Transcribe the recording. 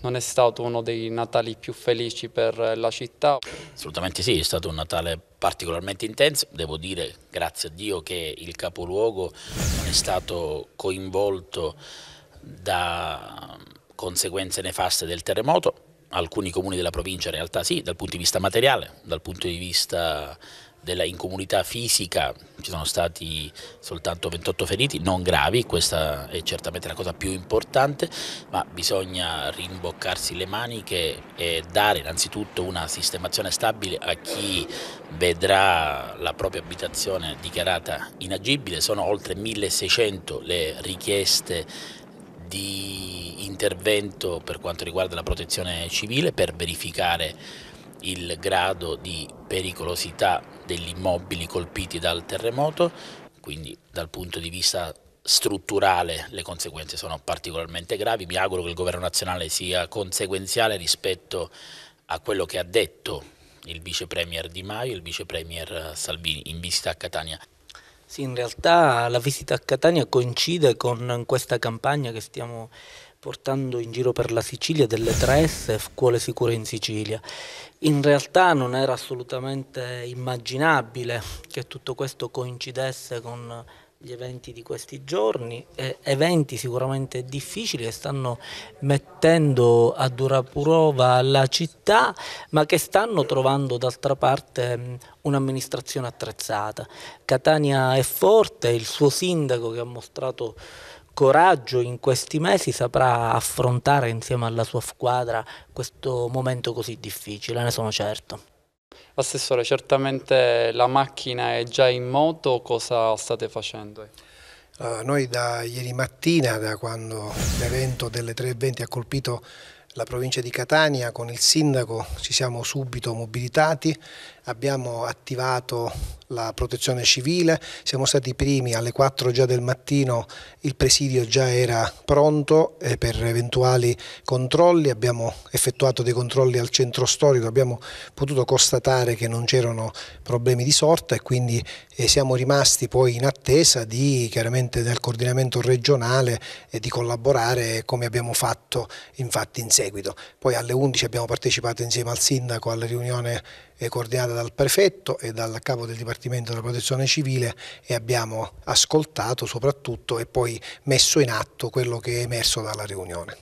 non è stato uno dei Natali più felici per la città. Assolutamente sì, è stato un Natale particolarmente intenso, devo dire grazie a Dio che il capoluogo non è stato coinvolto da conseguenze nefaste del terremoto, alcuni comuni della provincia in realtà sì, dal punto di vista materiale, dal punto di vista della incomunità fisica ci sono stati soltanto 28 feriti, non gravi, questa è certamente la cosa più importante, ma bisogna rimboccarsi le maniche e dare innanzitutto una sistemazione stabile a chi vedrà la propria abitazione dichiarata inagibile, sono oltre 1600 le richieste di intervento per quanto riguarda la protezione civile per verificare il grado di pericolosità degli immobili colpiti dal terremoto, quindi dal punto di vista strutturale le conseguenze sono particolarmente gravi, mi auguro che il governo nazionale sia conseguenziale rispetto a quello che ha detto il vice premier Di Maio e il vice premier Salvini in visita a Catania. Sì, in realtà la visita a Catania coincide con questa campagna che stiamo portando in giro per la Sicilia delle 3S, scuole sicure in Sicilia. In realtà non era assolutamente immaginabile che tutto questo coincidesse con gli eventi di questi giorni, eh, eventi sicuramente difficili che stanno mettendo a dura prova la città, ma che stanno trovando d'altra parte mm, un'amministrazione attrezzata. Catania è forte, il suo sindaco che ha mostrato coraggio in questi mesi saprà affrontare insieme alla sua squadra questo momento così difficile, ne sono certo. Assessore, certamente la macchina è già in moto, cosa state facendo? Allora, eh, noi da ieri mattina, da quando l'evento delle 3.20 ha colpito la provincia di Catania, con il sindaco ci siamo subito mobilitati abbiamo attivato la protezione civile, siamo stati i primi alle 4 già del mattino, il presidio già era pronto eh, per eventuali controlli, abbiamo effettuato dei controlli al centro storico, abbiamo potuto constatare che non c'erano problemi di sorta e quindi eh, siamo rimasti poi in attesa di, chiaramente del coordinamento regionale e di collaborare come abbiamo fatto infatti in seguito. Poi alle 11 abbiamo partecipato insieme al sindaco alla riunione eh, coordinata dal prefetto e dal capo del Dipartimento della Protezione Civile e abbiamo ascoltato soprattutto e poi messo in atto quello che è emerso dalla riunione.